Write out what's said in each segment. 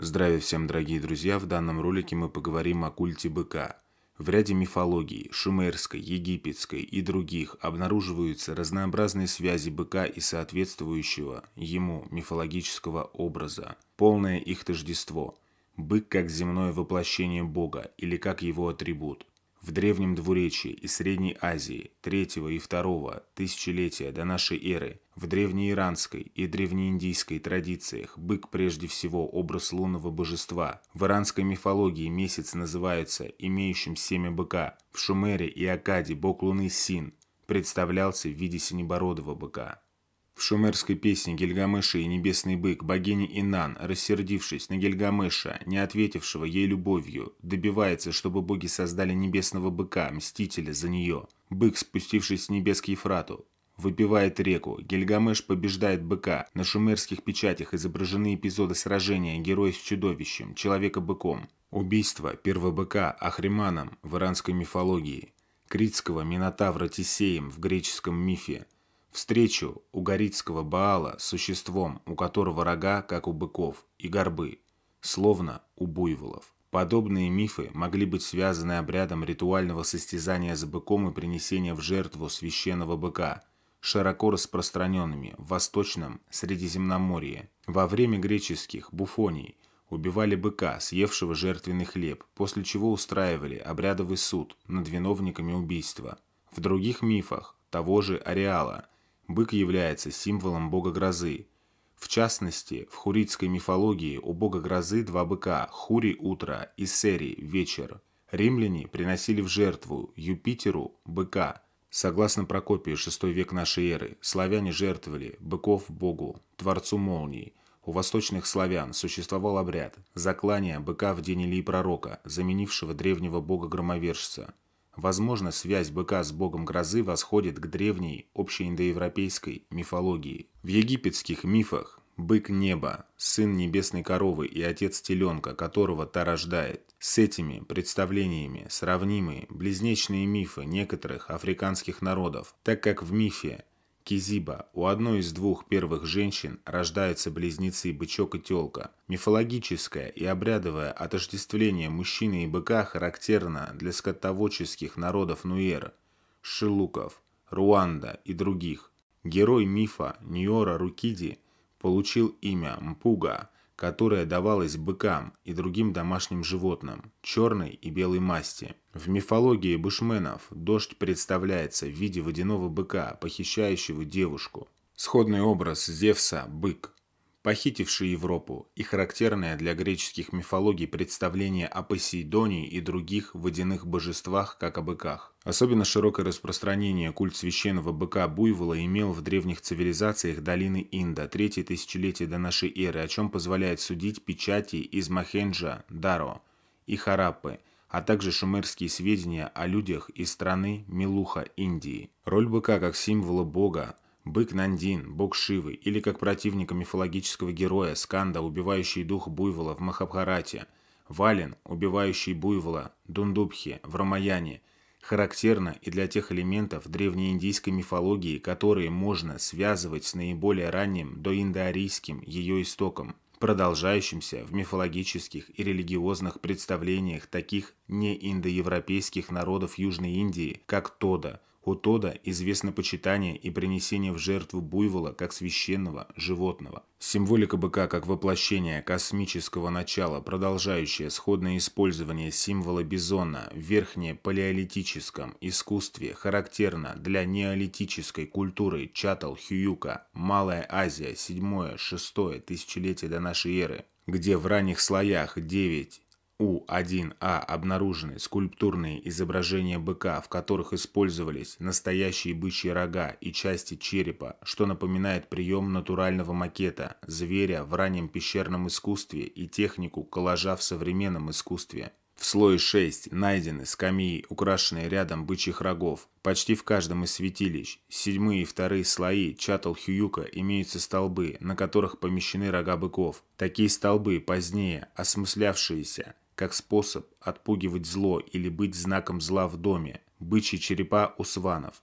Здравия всем, дорогие друзья! В данном ролике мы поговорим о культе быка. В ряде мифологий – шумерской, египетской и других – обнаруживаются разнообразные связи быка и соответствующего ему мифологического образа, полное их тождество. Бык как земное воплощение бога или как его атрибут. В Древнем Двуречии и Средней Азии 3 и 2 тысячелетия до нашей эры в древнеиранской и древнеиндийской традициях бык прежде всего образ лунного божества. В иранской мифологии месяц называется имеющим семя быка. В Шумере и Акаде бог луны Син представлялся в виде синебородого быка. В шумерской песне Гильгамеша и Небесный бык богиня Инан, рассердившись на Гильгамеша, не ответившего ей любовью, добивается, чтобы боги создали небесного быка, мстителя за нее. Бык, спустившись с небес к Ефрату, выпивает реку, Гильгамеш побеждает быка, на шумерских печатях изображены эпизоды сражения героя с чудовищем, человека-быком, убийство первобыка Ахриманом в иранской мифологии, критского Минотавра Тисеем в греческом мифе, встречу у горитского Баала с существом, у которого рога, как у быков, и горбы, словно у буйволов. Подобные мифы могли быть связаны обрядом ритуального состязания с быком и принесения в жертву священного быка, широко распространенными в Восточном Средиземноморье. Во время греческих буфоний убивали быка, съевшего жертвенный хлеб, после чего устраивали обрядовый суд над виновниками убийства. В других мифах того же ареала бык является символом бога грозы. В частности, в хуритской мифологии у бога грозы два быка – Хури – утро и Сери – вечер. Римляне приносили в жертву Юпитеру – быка – Согласно Прокопию, VI век нашей эры, славяне жертвовали быков богу, творцу молнии. У восточных славян существовал обряд – заклание быка в день Ильи Пророка, заменившего древнего бога-громовержца. Возможно, связь быка с богом грозы восходит к древней общеиндоевропейской мифологии. В египетских мифах Бык неба, сын небесной коровы и отец теленка, которого та рождает. С этими представлениями сравнимы близнечные мифы некоторых африканских народов, так как в мифе Кизиба у одной из двух первых женщин рождаются близнецы бычок и телка. Мифологическое и обрядовое отождествление мужчины и быка характерно для скотоводческих народов Нуэр, Шилуков, Руанда и других. Герой мифа Ниора Рукиди – получил имя Мпуга, которое давалось быкам и другим домашним животным черной и белой масти. В мифологии бушменов дождь представляется в виде водяного быка, похищающего девушку. Сходный образ Зевса – бык похитивший Европу, и характерное для греческих мифологий представление о Посейдоне и других водяных божествах, как о быках. Особенно широкое распространение культ священного быка-буйвола имел в древних цивилизациях долины Инда, третье тысячелетие до нашей эры, о чем позволяет судить печати из Махенджа, Даро и Хараппы – а также шумерские сведения о людях из страны Милуха Индии. Роль быка как символа бога, Бык Нандин, бог Шивы, или как противника мифологического героя Сканда, убивающий дух буйвола в Махабхарате, Вален, убивающий буйвола, Дундубхи, в Рамаяне, характерно и для тех элементов древнеиндийской мифологии, которые можно связывать с наиболее ранним доиндоарийским ее истоком, продолжающимся в мифологических и религиозных представлениях таких неиндоевропейских народов Южной Индии, как Тода – у Тода известно почитание и принесение в жертву буйвола как священного животного. Символика быка как воплощение космического начала, продолжающее сходное использование символа бизона в верхнепалеолитическом искусстве, характерно для неолитической культуры Чатал-Хьюка, Малая Азия, 7-6 тысячелетие до нашей эры, где в ранних слоях 9 у-1А обнаружены скульптурные изображения быка, в которых использовались настоящие бычьи рога и части черепа, что напоминает прием натурального макета, зверя в раннем пещерном искусстве и технику коллажа в современном искусстве. В слое 6 найдены скамьи, украшенные рядом бычьих рогов. Почти в каждом из святилищ. Седьмые и вторые слои Чатал-Хьюка имеются столбы, на которых помещены рога быков. Такие столбы, позднее осмыслявшиеся, как способ отпугивать зло или быть знаком зла в доме, бычьи черепа у сванов.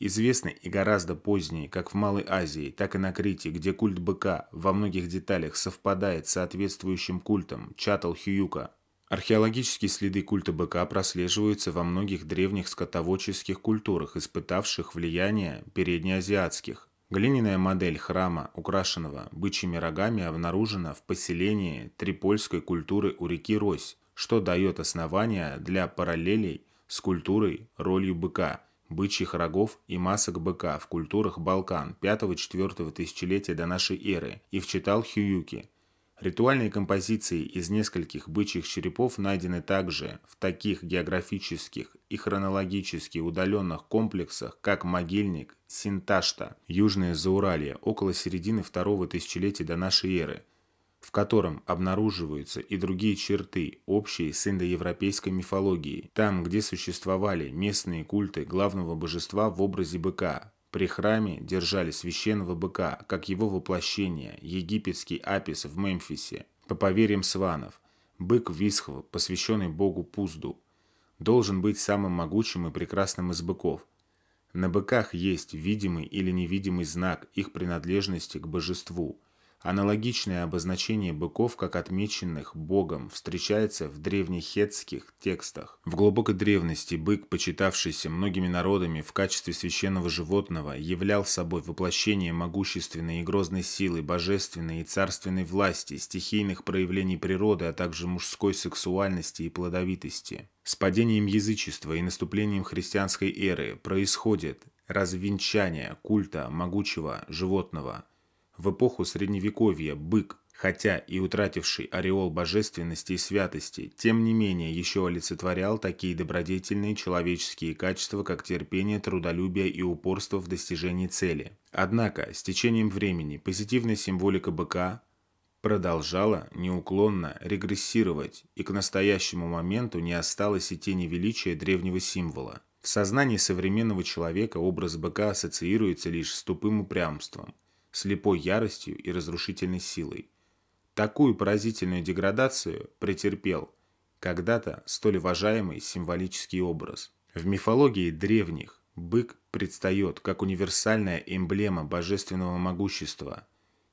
Известны и гораздо позднее как в Малой Азии, так и на Крите, где культ быка во многих деталях совпадает с соответствующим культом Чатал-Хьюка. Археологические следы культа быка прослеживаются во многих древних скотоводческих культурах, испытавших влияние переднеазиатских. Глиняная модель храма, украшенного бычьими рогами, обнаружена в поселении трипольской культуры у реки Рось, что дает основания для параллелей с культурой ролью быка, бычьих рогов и масок быка в культурах Балкан 5-4 тысячелетия до нашей эры и в Читал Хьююки – Ритуальные композиции из нескольких бычьих черепов найдены также в таких географических и хронологически удаленных комплексах, как могильник Синташта, южное Зауралье, около середины второго тысячелетия до нашей эры, в котором обнаруживаются и другие черты, общие с индоевропейской мифологией, там, где существовали местные культы главного божества в образе быка, при храме держали священного быка, как его воплощение, египетский апис в Мемфисе, по поверьям сванов. Бык Висхова, посвященный богу Пузду, должен быть самым могучим и прекрасным из быков. На быках есть видимый или невидимый знак их принадлежности к божеству – Аналогичное обозначение быков, как отмеченных богом, встречается в древнехетских текстах. В глубокой древности бык, почитавшийся многими народами в качестве священного животного, являл собой воплощение могущественной и грозной силы, божественной и царственной власти, стихийных проявлений природы, а также мужской сексуальности и плодовитости. С падением язычества и наступлением христианской эры происходит развенчание культа могучего животного, в эпоху Средневековья бык, хотя и утративший ореол божественности и святости, тем не менее еще олицетворял такие добродетельные человеческие качества, как терпение, трудолюбие и упорство в достижении цели. Однако, с течением времени позитивная символика быка продолжала неуклонно регрессировать, и к настоящему моменту не осталось и тени величия древнего символа. В сознании современного человека образ быка ассоциируется лишь с тупым упрямством, слепой яростью и разрушительной силой. Такую поразительную деградацию претерпел когда-то столь уважаемый символический образ. В мифологии древних бык предстает как универсальная эмблема божественного могущества.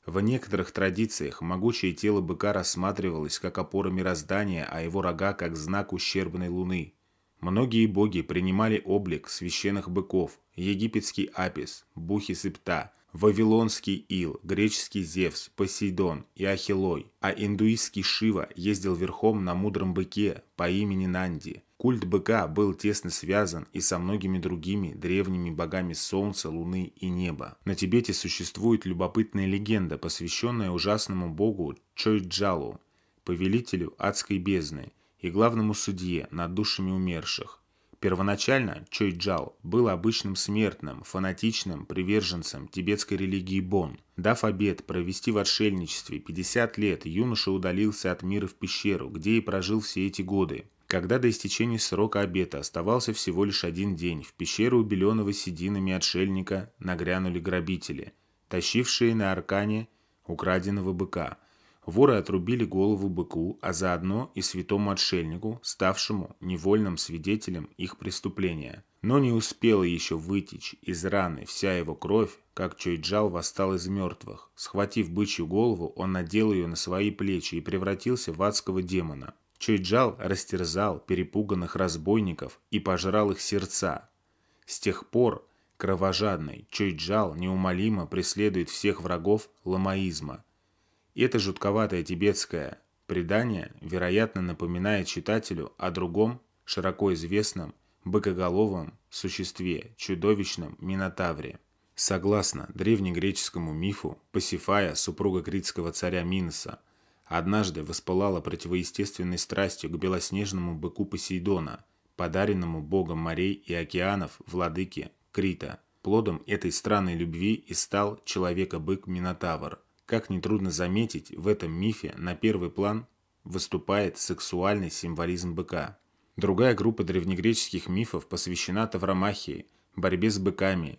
В некоторых традициях могучее тело быка рассматривалось как опора мироздания, а его рога как знак ущербной луны. Многие боги принимали облик священных быков, египетский апис, бухи септа – Вавилонский Ил, греческий Зевс, Посейдон и Ахиллой, а индуистский Шива ездил верхом на мудром быке по имени Нанди. Культ быка был тесно связан и со многими другими древними богами солнца, луны и неба. На Тибете существует любопытная легенда, посвященная ужасному богу Чойджалу, повелителю адской бездны и главному судье над душами умерших. Первоначально Чой Джао был обычным смертным, фанатичным приверженцем тибетской религии Бон. Дав обед провести в отшельничестве 50 лет, юноша удалился от мира в пещеру, где и прожил все эти годы. Когда до истечения срока обета оставался всего лишь один день, в пещеру убеленного сединами отшельника нагрянули грабители, тащившие на аркане украденного быка – Воры отрубили голову быку, а заодно и святому отшельнику, ставшему невольным свидетелем их преступления. Но не успела еще вытечь из раны вся его кровь, как Чойджал восстал из мертвых. Схватив бычью голову, он надел ее на свои плечи и превратился в адского демона. Чойджал растерзал перепуганных разбойников и пожрал их сердца. С тех пор кровожадный Чойджал неумолимо преследует всех врагов ламаизма – это жутковатое тибетское предание, вероятно, напоминает читателю о другом, широко известном, быкоголовом существе, чудовищном Минотавре. Согласно древнегреческому мифу, Пасифая, супруга критского царя Миноса, однажды воспылала противоестественной страстью к белоснежному быку Посейдона, подаренному богом морей и океанов владыке Крита. Плодом этой странной любви и стал человека-бык Минотавр – как нетрудно заметить, в этом мифе на первый план выступает сексуальный символизм быка. Другая группа древнегреческих мифов посвящена Тавромахии, борьбе с быками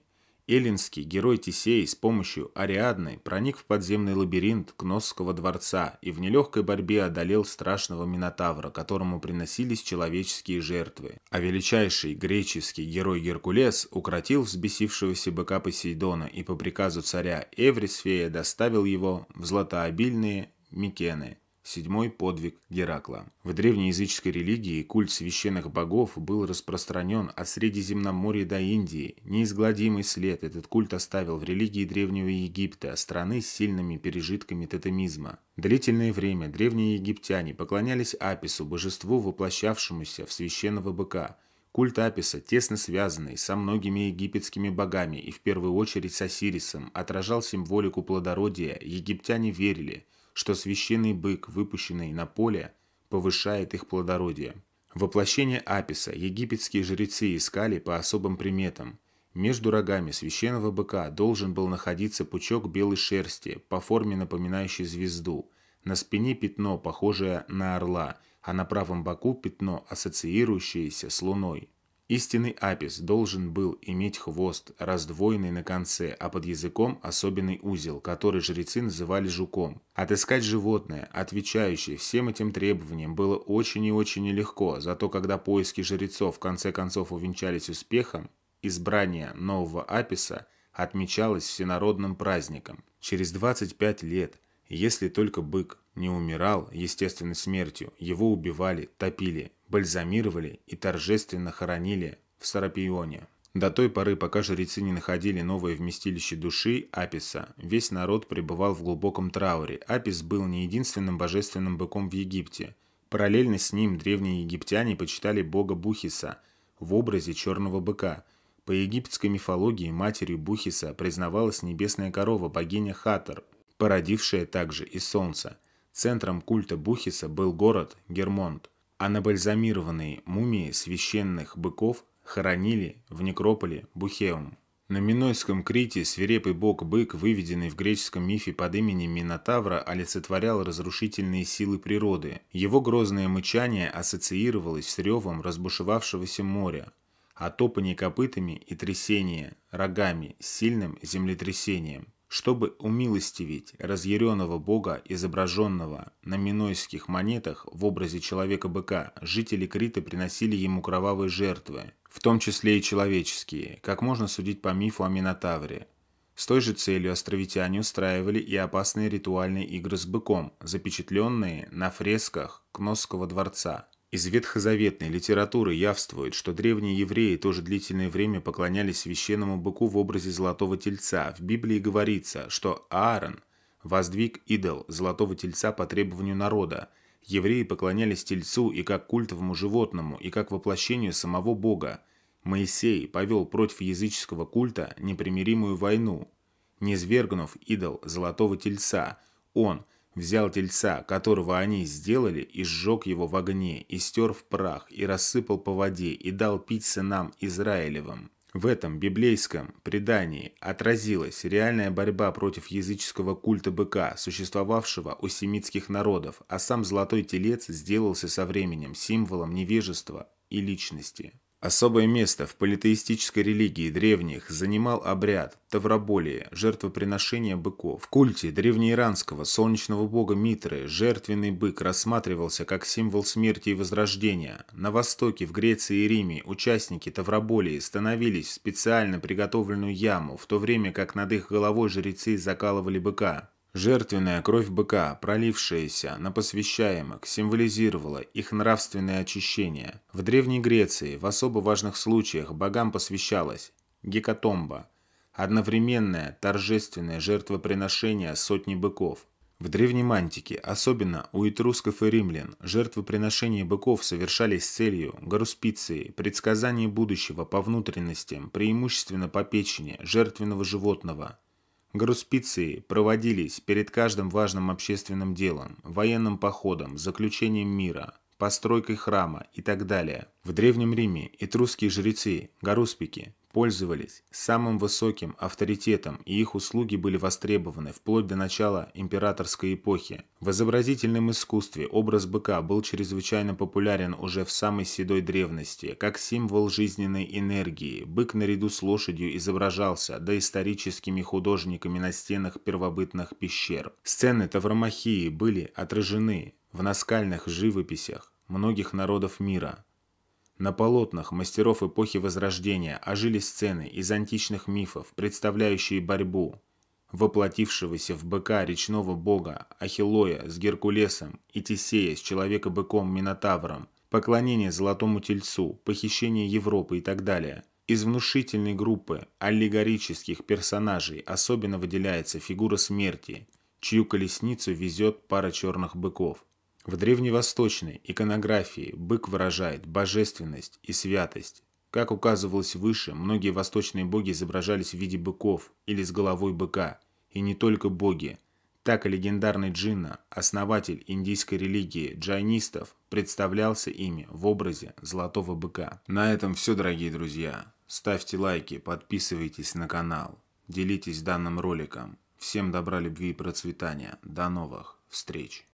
Эллинский герой Тисей с помощью Ариадны проник в подземный лабиринт Кносского дворца и в нелегкой борьбе одолел страшного Минотавра, которому приносились человеческие жертвы. А величайший греческий герой Геркулес укротил взбесившегося быка Посейдона и по приказу царя Эврисфея доставил его в златообильные Микены, Седьмой подвиг Геракла. В древнеязыческой религии культ священных богов был распространен от Средиземноморья до Индии. Неизгладимый след этот культ оставил в религии Древнего Египта, страны с сильными пережитками тотемизма. Длительное время древние египтяне поклонялись Апису, божеству, воплощавшемуся в священного быка – Культ Аписа, тесно связанный со многими египетскими богами и в первую очередь с Осирисом, отражал символику плодородия, египтяне верили – что священный бык, выпущенный на поле, повышает их плодородие. Воплощение Аписа египетские жрецы искали по особым приметам. Между рогами священного быка должен был находиться пучок белой шерсти, по форме напоминающий звезду. На спине пятно, похожее на орла, а на правом боку пятно, ассоциирующееся с луной. Истинный апис должен был иметь хвост, раздвоенный на конце, а под языком особенный узел, который жрецы называли жуком. Отыскать животное, отвечающее всем этим требованиям, было очень и очень нелегко, зато когда поиски жрецов в конце концов увенчались успехом, избрание нового аписа отмечалось всенародным праздником. Через 25 лет, если только бык не умирал естественной смертью, его убивали, топили, бальзамировали и торжественно хоронили в Сарапионе. До той поры, пока жрецы не находили новое вместилище души Аписа, весь народ пребывал в глубоком трауре. Апис был не единственным божественным быком в Египте. Параллельно с ним древние египтяне почитали бога Бухиса в образе черного быка. По египетской мифологии матерью Бухиса признавалась небесная корова богиня Хатор, породившая также и солнце. Центром культа Бухиса был город Гермонт а набальзамированные мумии священных быков хоронили в некрополе Бухеум. На Минойском Крите свирепый бог-бык, выведенный в греческом мифе под именем Минотавра, олицетворял разрушительные силы природы. Его грозное мычание ассоциировалось с ревом разбушевавшегося моря, а топание копытами и трясение рогами с сильным землетрясением – чтобы умилостивить разъяренного бога, изображенного на минойских монетах в образе человека-быка, жители Крита приносили ему кровавые жертвы, в том числе и человеческие, как можно судить по мифу о Минотавре. С той же целью островитяне устраивали и опасные ритуальные игры с быком, запечатленные на фресках Кносского дворца – из ветхозаветной литературы явствует, что древние евреи тоже длительное время поклонялись священному быку в образе золотого тельца. В Библии говорится, что Аарон воздвиг идол золотого тельца по требованию народа. Евреи поклонялись тельцу и как культовому животному, и как воплощению самого Бога. Моисей повел против языческого культа непримиримую войну. Низвергнув идол золотого тельца, он – взял тельца, которого они сделали, и сжег его в огне, и стер в прах, и рассыпал по воде, и дал пить сынам Израилевым. В этом библейском предании отразилась реальная борьба против языческого культа быка, существовавшего у семитских народов, а сам золотой телец сделался со временем символом невежества и личности. Особое место в политеистической религии древних занимал обряд тавроболия, жертвоприношение быков. В культе древнеиранского солнечного бога Митры жертвенный бык рассматривался как символ смерти и возрождения. На Востоке, в Греции и Риме участники тавроболии становились в специально приготовленную яму, в то время как над их головой жрецы закалывали быка. Жертвенная кровь быка, пролившаяся на посвящаемых, символизировала их нравственное очищение. В Древней Греции в особо важных случаях богам посвящалась гекатомба – одновременное торжественное жертвоприношение сотни быков. В Древнем Антике, особенно у этрусков и римлян, жертвоприношения быков совершались с целью гаруспиции, предсказания будущего по внутренностям, преимущественно по печени, жертвенного животного – Груспиции проводились перед каждым важным общественным делом, военным походом, заключением мира, постройкой храма и так далее. В Древнем Риме этрусские жрецы, гаруспики, пользовались самым высоким авторитетом, и их услуги были востребованы вплоть до начала императорской эпохи. В изобразительном искусстве образ быка был чрезвычайно популярен уже в самой седой древности, как символ жизненной энергии. Бык наряду с лошадью изображался доисторическими художниками на стенах первобытных пещер. Сцены Тавромахии были отражены в наскальных живописях многих народов мира. На полотнах мастеров эпохи Возрождения ожили сцены из античных мифов, представляющие борьбу, воплотившегося в быка речного бога Ахиллоя с Геркулесом и Тесея с человека-быком Минотавром, поклонение золотому тельцу, похищение Европы и так далее. Из внушительной группы аллегорических персонажей особенно выделяется фигура смерти, чью колесницу везет пара черных быков – в древневосточной иконографии бык выражает божественность и святость. Как указывалось выше, многие восточные боги изображались в виде быков или с головой быка. И не только боги. Так и легендарный Джинна, основатель индийской религии джайнистов, представлялся ими в образе золотого быка. На этом все, дорогие друзья. Ставьте лайки, подписывайтесь на канал, делитесь данным роликом. Всем добра, любви и процветания. До новых встреч!